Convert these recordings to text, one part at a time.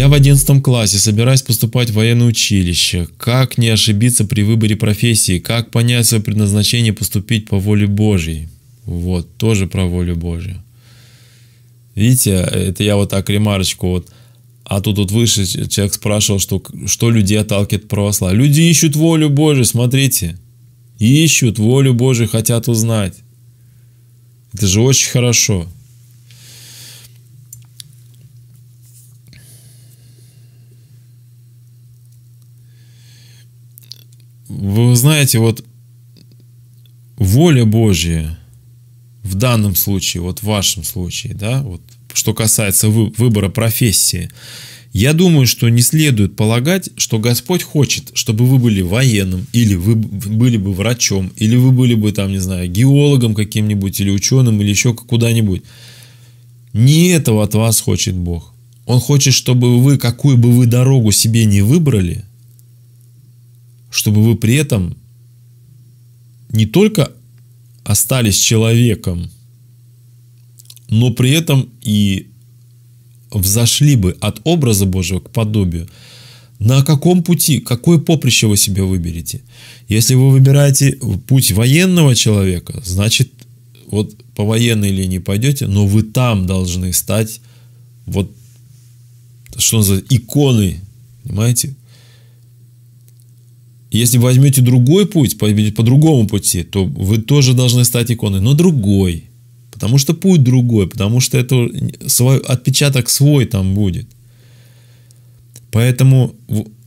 Я в 11 классе собираюсь поступать в военное училище. Как не ошибиться при выборе профессии? Как понять свое предназначение поступить по воле Божьей? Вот, тоже про волю Божью. Видите, это я вот так ремарочку вот. А тут вот выше человек спрашивал, что, что людей отталкивает православие. Люди ищут волю Божью, смотрите. Ищут волю Божью, хотят узнать. Это же очень хорошо. вы знаете, вот воля Божья в данном случае, вот в вашем случае, да, вот что касается вы, выбора профессии, я думаю, что не следует полагать, что Господь хочет, чтобы вы были военным, или вы были бы врачом, или вы были бы, там, не знаю, геологом каким-нибудь, или ученым, или еще куда-нибудь. Не этого от вас хочет Бог. Он хочет, чтобы вы, какую бы вы дорогу себе не выбрали – чтобы вы при этом не только остались человеком, но при этом и взошли бы от образа Божьего к подобию. На каком пути, какое поприще вы себе выберете? Если вы выбираете путь военного человека, значит, вот по военной линии пойдете, но вы там должны стать вот, что называется, иконой, понимаете? Если возьмете другой путь, пойдете по другому пути, то вы тоже должны стать иконой, но другой. Потому что путь другой, потому что это свой, отпечаток свой там будет. Поэтому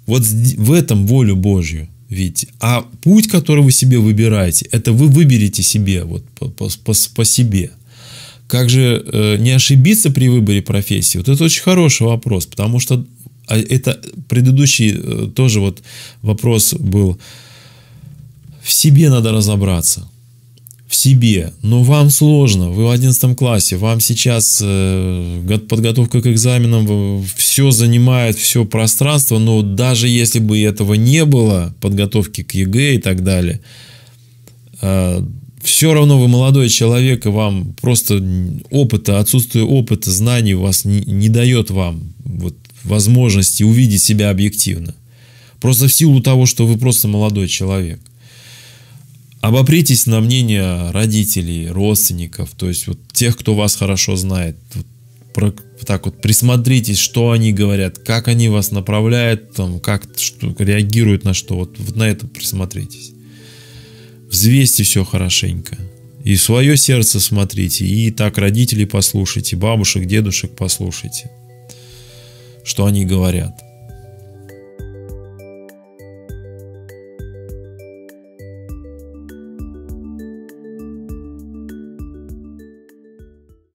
вот в этом волю Божью видите. А путь, который вы себе выбираете, это вы выберете себе, вот по, по, по, по себе. Как же э, не ошибиться при выборе профессии? Вот это очень хороший вопрос, потому что а это предыдущий э, тоже вот вопрос был. В себе надо разобраться. В себе. Но ну, вам сложно. Вы в 11 классе. Вам сейчас э, подготовка к экзаменам все занимает, все пространство. Но даже если бы этого не было, подготовки к ЕГЭ и так далее, э, все равно вы молодой человек, и вам просто опыта, отсутствие опыта, знаний вас не, не дает вам вот возможности увидеть себя объективно. Просто в силу того, что вы просто молодой человек. Обопритесь на мнение родителей, родственников, то есть вот тех, кто вас хорошо знает. про, так вот присмотритесь, что они говорят, как они вас направляют, там, как что, реагируют на что. Вот, вот на это присмотритесь. Взвесьте все хорошенько. И свое сердце смотрите, и так родителей послушайте, бабушек, дедушек послушайте что они говорят.